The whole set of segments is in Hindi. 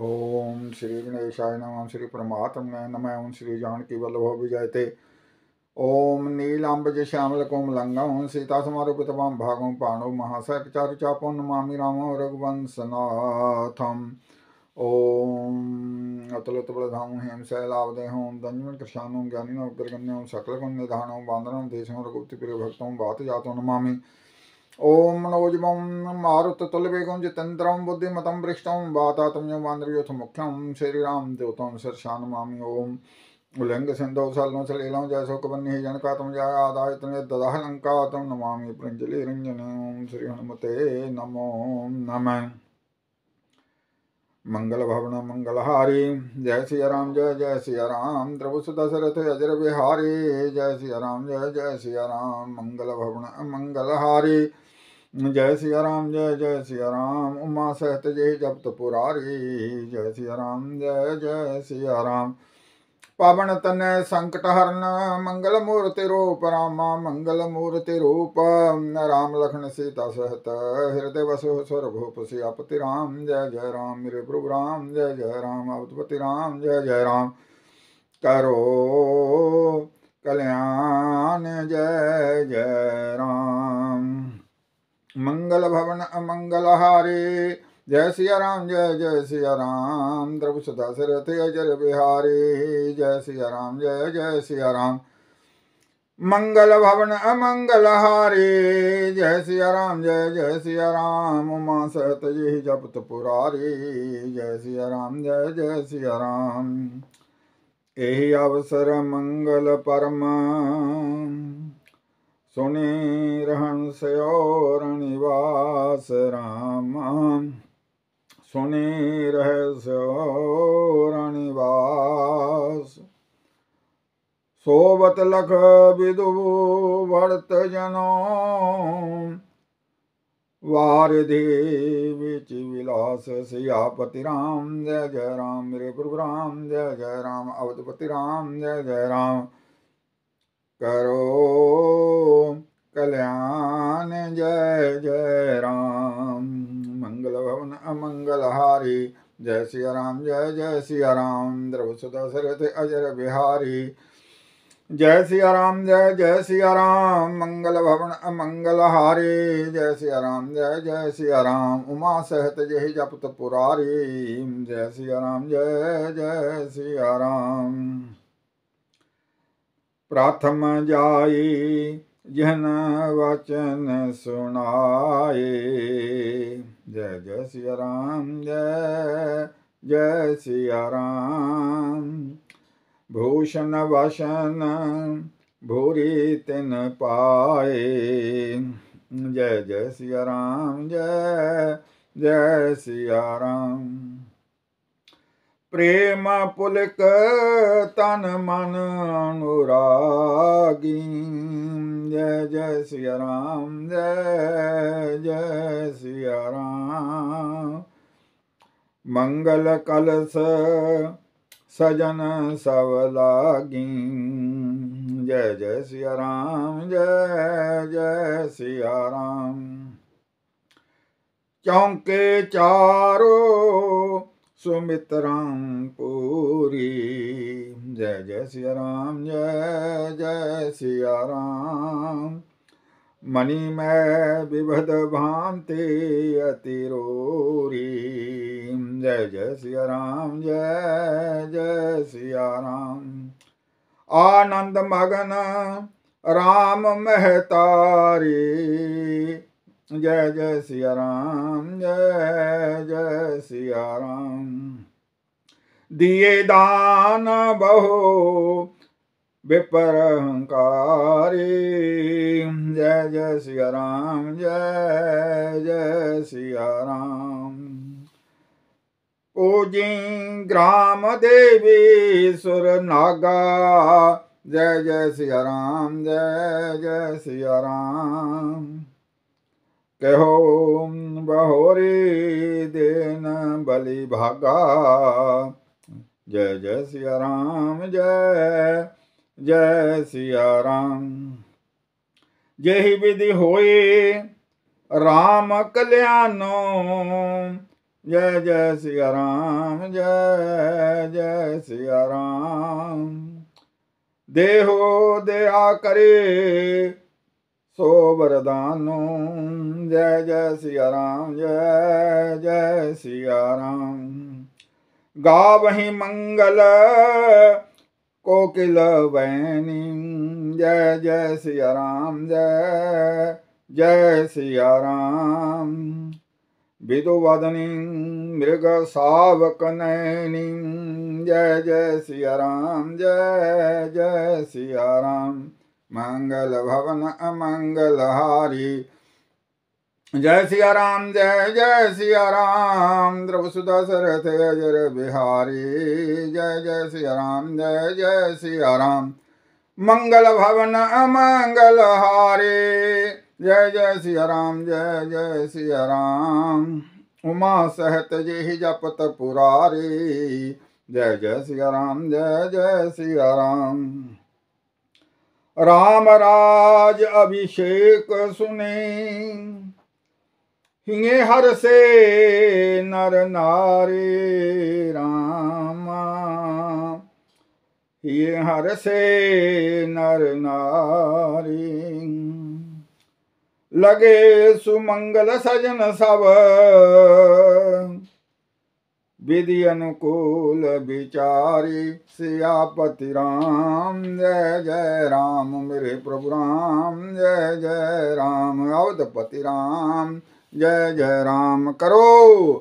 ओम श्री गणेशाय नम श्री परमात्म नम ओम श्री जानकी वल्लभ विजयते ओम नीलांबज श्यामल कोमलंगम सीता समारोपितवाम भागम पाणो महासक चारु चापो नमामि राम रघुवंशनाथम ओम अतलत बलधाम हेम शैलावदेह ओम दंजमन कृष्णानों ज्ञानी नवग्रगण्यों सकल गुण निधानों बांधनों देशों रघुपति प्रिय भक्तों बात जातो नमामि ओम ॐ मनोजमं मारुततुलवेगुञ्जितन्द्रं बुद्धिमतं पृष्टं वातातम्यं वान्द्रयोथ मुख्यं श्रीराम देवतं सर्षानुमामि ॐ उल्लङ्घसिन्धौ सल्मसलीलं जयसौकवन्ये जनकातं जयादायतने ददाहलङ्कातं नमामि प्रञ्जलिरञ्जनं श्रीहनुमते नमो नमः मंगल भवन मंगलहारी जय सिया राम जय जय सिया राम द्रवुस दशरथ अजर बिहारी जय सिया राम जय जय सिया राम मंगल भवन मंगलहारी जय सिया राम जय जय सिया राम उमा सहत जय जप्त पुरारी जय सिया राम जय जय सिया राम पावन तन संकट हरण मंगल मूर्ति रूप रामा मंगल मूर्ति रूप राम लखन सीता सहत हृदय वसु सुर भूप सियापति राम जय जय राम मेरे प्रभु राम जय जय राम अवधपति राम जय जय राम करो कल्याण जय जय राम मंगल भवन अमंगल हारे जय सिया राम जय जय सिया राम द्रव सदा सरथ जर बिहारी जय सिया राम जय जय सिया राम मंगल भवन अमंगल हारे जय सिया राम जय जय सिया राम उमा सहत यही जपत पुरारी जय सिया राम जय जय सिया राम यही अवसर मंगल परम सुनि रहन सयो दास रामा सुनि रहस्योरणिवास सोबत लख विदु भरत जनो वारिधि विच विलास सियापति राम जय जय राम मेरे गुरु राम जय जय राम अवधपति राम जय जय राम करो कल्याण जय जय राम मंगल भवन अमंगलहारी जय सिया राम जय जय सिया राम द्रवसुता सरथ अजर बिहारी जय सिया राम जय जय सिया राम मंगल भवन अमंगल हारे जय सिया राम जय जय सिया राम उमा सहत जय जपत पुरारी जय सिया राम जय जय सिया राम प्रथम जाई ਜਨ ਵਚਨ ਸੁਣਾਏ ਜੈ ਜੈ ਸਿ ਰਾਮ ਜੈ ਜੈ ਸਿ ਰਾਮ ਭੂਸ਼ਣ ਵਸ਼ਨ ਭੂਰੀ ਤਿਨ ਪਾਏ ਜੈ ਜੈ ਸਿ ਰਾਮ ਜੈ ਜੈ ਸਿ ਰਾਮ ਪ੍ਰੇਮ ਪੁਲਕ ਤਨ ਮਨ ਅਨੁਰਾਗੀ ਜੈ ਜੈ ਸਿਆ ਰਾਮ ਜੈ ਜੈ ਸਿਆ ਰਾਮ ਮੰਗਲ ਕਲਸ ਸਜਨ ਸਭ ਲਾਗੀ ਜੈ ਜੈ ਸਿਆ ਰਾਮ ਜੈ ਜੈ ਸਿਆ ਰਾਮ ਚੌਂਕੇ ਚਾਰੋ सुमित्रां पूरी जय जय सिया राम जय जय सिया राम मणि मैं विभद भांति अति अतिरोरी जय जय सिया राम जय जय सिया राम आनंद मगन राम महतारी जय जय सिया राम जय जय सिया राम दिए दान बहो विपर जय जय सिया राम जय जय सिया राम पूजी ग्राम देवी सुर नागा जय जय सिया राम जय जय सिया राम ਕਹੋ ਬਹੋਰੀ ਦੇਨ ਬਲੀ ਭਾਗਾ ਜੈ ਜੈ ਸਿਆ ਰਾਮ ਜੈ ਜੈ ਸਿਆ ਰਾਮ ਜਹੀ ਵਿਧੀ ਹੋਏ ਰਾਮ ਕਲਿਆਨੋ ਜੈ ਜੈ ਸਿਆ ਰਾਮ ਜੈ ਜੈ ਸਿਆ ਰਾਮ ਦੇਹੋ ਦਿਆ ਕਰੇ वरदानों जय जय सिया राम जय जय सिया राम गा वही मंगल कोकिल वैनी जय जय सिया राम जय जय सिया राम विदुवदनी मृग सावकनयनी जय जय सिया राम जय जय सिया राम मंगल भवन अमंगलहारी जय सिया राम जय जय सिया राम द्रवसुदा सरथ अजर बिहारी जय जय सिया राम जय जय सिया राम मंगल भवन अमंगल हारे जय जय सिया राम जय जय सिया राम उमा सहत जि जपत पुरारी जय जय सिया राम जय जय सिया राम राम राज अभिषेक सुने हिंगे हर से नर नारे राम ये हर से नर नारी लगे सुमंगल सजन सब विधि अनुकूल विचारी सियापति राम जय जय राम मेरे प्रभु राम जय जय राम अवधपति राम जय जय राम करो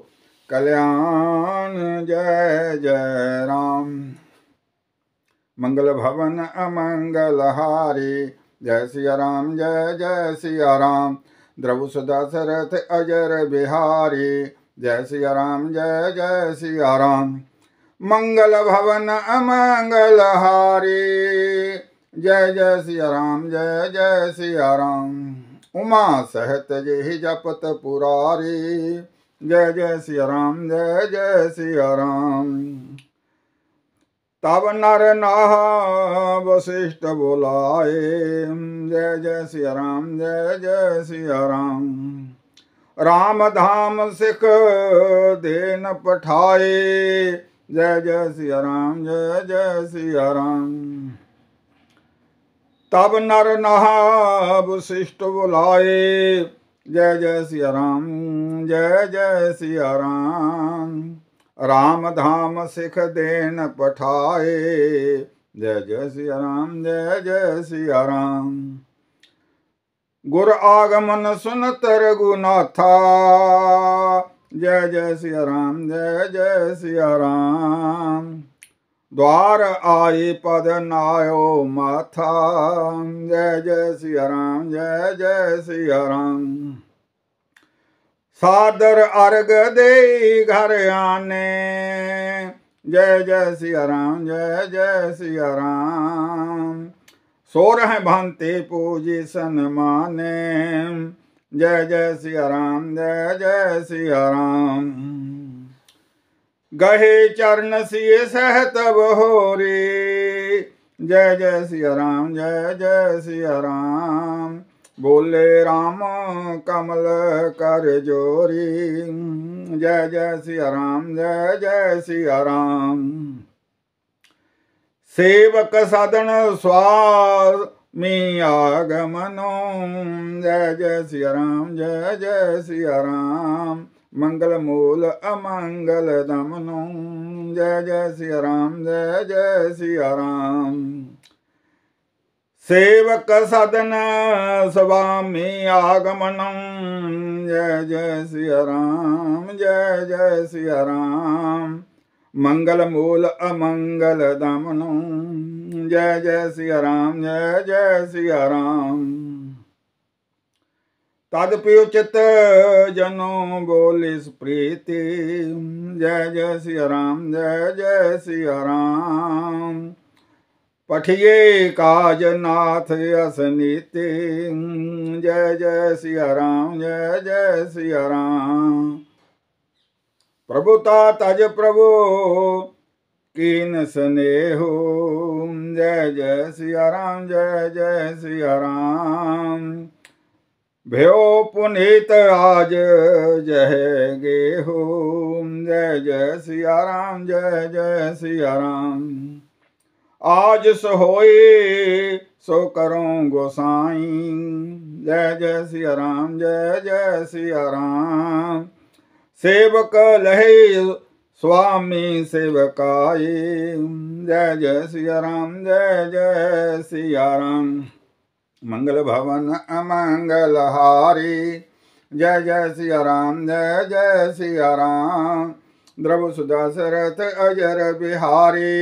कल्याण जय जय राम मंगल भवन अमंगलहारी जय सिया राम जय जय सिया राम द्रवु सदा सरथ अजर बिहारी जय सिया राम जय जय सिया राम मंगल भवन अमंगल हारे जय जय सिया राम जय जय सिया राम उमा सहत जय जपत पुरारी जय जय सिया राम जय जय सिया राम तब नर नाह वशिष्ठ बोलाए जय जय सिया राम जय जय सिया राम राम धाम सिख देन पठाए जय जय सिया राम जय जय सिया राम तब नर नहा शिष्ट बुलाए जय जय सिया राम जय जय सिया राम राम धाम सिख देन पठाए जय जय सिया राम जय जय सिया राम ਗੁਰ ਆਗਮਨ ਸੁਨ ਸੁਨਤ ਰਗੁਨਾਥਾ ਜੈ ਜੈ ਸਿ ਆਰਾਮ ਜੈ ਜੈ ਸਿ ਆਰਾਮ ਦਵਾਰ ਆਏ ਪਦ ਨਾਇਓ ਮਾਥਾ ਜੈ ਜੈ ਸਿ ਆਰਾਮ ਜੈ ਜੈ ਸਿ ਆਰਾਮ ਸਾਦਰ ਅਰਗ ਦੇ ਘਰ ਆਨੇ ਜੈ ਜੈ ਸਿ ਆਰਾਮ ਜੈ ਜੈ ਸਿ ਆਰਾਮ सोरह भंते पूजी सन माने जय जय सिया राम जय जय सिया राम गहे चरण सिय सह तब हो रे जय जय सिया राम जय जय सिया राम बोले राम कमल कर जोरी जय जय सिया राम जय जय सिया राम ਸੇਵਕ ਸਾਧਨ ਸੁਆਮੀ ਆਗਮਨੋ ਜੈ ਜੈ ਸਿਆ ਰਾਮ ਜੈ ਜੈ ਸਿਆ ਰਾਮ ਮੰਗਲ ਮੂਲ ਅਮੰਗਲ ਦਮਨੋ ਜੈ ਜੈ ਸਿਆ ਰਾਮ ਜੈ ਜੈ ਸਿਆ ਰਾਮ ਸੇਵਕ ਸਦਨ ਸੁਆਮੀ ਆਗਮਨੰ ਜੈ ਜੈ ਸਿਆ ਰਾਮ ਜੈ ਜੈ ਸਿਆ ਰਾਮ मंगल मूल अमंगल दमनम जय जय सिया राम जय जय सिया राम तद पिउचित जनो बोलिस प्रीति जय जय सिया राम जय जय सिया राम पठिए काज नाथ असनीति जय जय सिया राम जय जय सिया राम प्रभुता तज प्रभु कीन स्नेहो जय जय सिया राम जय जय सिया राम भयो पुनीत आज जय गे हो जय जय सिया राम जय जय सिया राम आज सोए सो करो गोसाई जय जय सिया राम जय जय सिया राम सेवक लहे स्वामी सेवकाय जय जय सिया राम जय जय सिया राम मंगल भवन अमंगल हारी जय जय सिया राम जय जय सिया राम द्रव सुदास रथ अजर बिहारी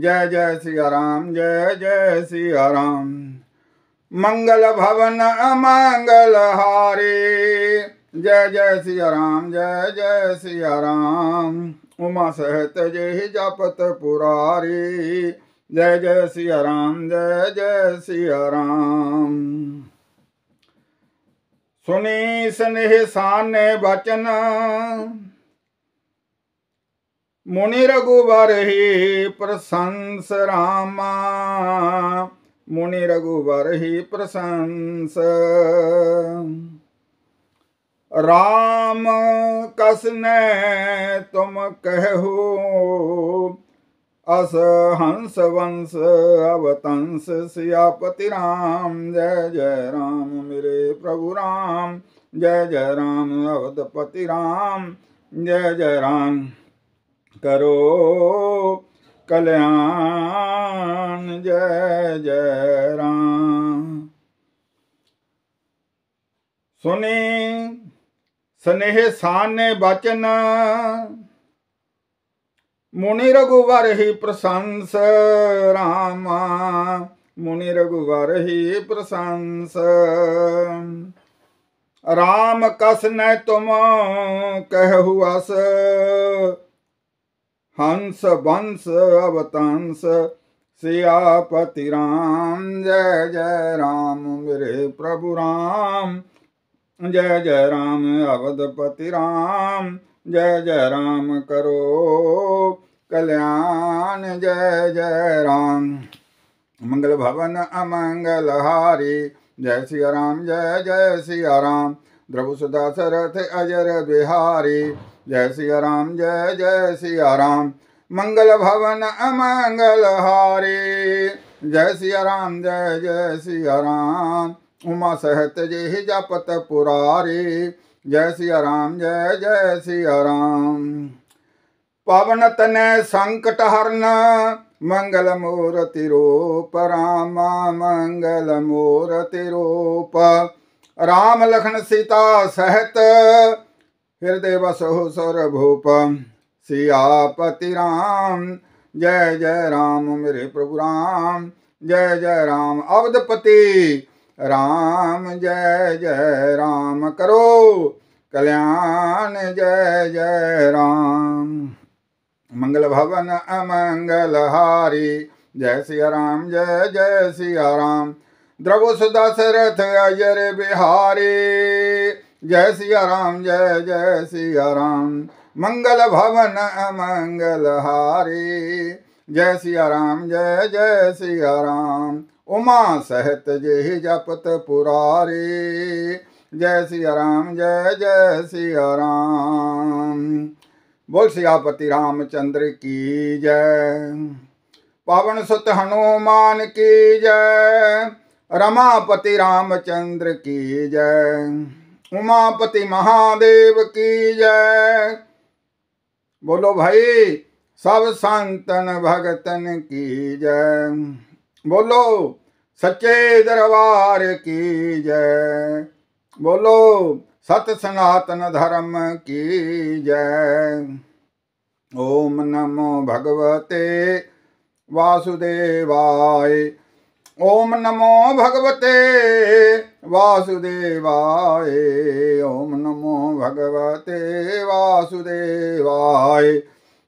जय जय सिया राम जय जय सिया राम मंगल भवन अमंगल हारी जय जय सिया राम जय जय सिया राम उमा सहत जय जापत पुरारी जय जय सिया राम जय जय सिया राम सुनी स्नेह साने बचन मुनि रघुबर ही प्रशंस रामा मुनि रघुबर ही प्रशंस राम कसने तुम कहो अस हंस वंश अवतंस सियापति राम जय जय राम मेरे प्रभु राम जय जय राम अवधपति राम जय जय राम करो कल्याण जय जय राम सुनी स्नेह सान बचन मुनि रघुवर ही प्रशंस रामा मुनि रघुवर ही प्रशंस राम कस न तुम कहु अस हंस बंस अवतंस सियापति राम जय जय राम मेरे प्रभु राम जय जय राम अवधपति राम जय जय राम करो कल्याण जय जय राम मंगल भवन अमंगल हारी जय सिया राम जय जय सिया राम द्रभु सुधा सरथ अजर बिहारी जय सिया राम जय जय सिया राम मंगल भवन अमंगल हारी जय सिया राम जय जय सिया राम उमा सहत जे जापत पुरारे जय सिया राम जय जय सिया राम पवन तनय संकट हरण मंगल मूर्ति रूप राम मंगल मूर्ति रूप राम लखन सीता सहत हृदय बसहु सौर भूप सियापति राम जय जय राम मेरे प्रभु राम जय जय राम अवधपति राम जय जय राम करो कल्याण जय जय राम मंगल भवन अमंगल हारी जय सिया राम जय जय सिया राम द्रवो सुदाशरथ अजर बिहारी जय सिया राम जय जय सिया राम मंगल भवन अमंगल हारी जय सिया राम जय जय सिया राम उमा सहत जय जपत पुरारी जय श्री राम जय जय श्री राम बोल सियापति रामचंद्र की जय पावन सुत हनुमान की जय रमापति रामचंद्र की जय उमापति महादेव की जय बोलो भाई सब संतन भगतन की जय बोलो सच्चे दरबार की जय बोलो सत सनातन धर्म की जय ओम नमो भगवते वासुदेवाय ओम नमो भगवते वासुदेवाय ओम नमो भगवते वासुदेवाय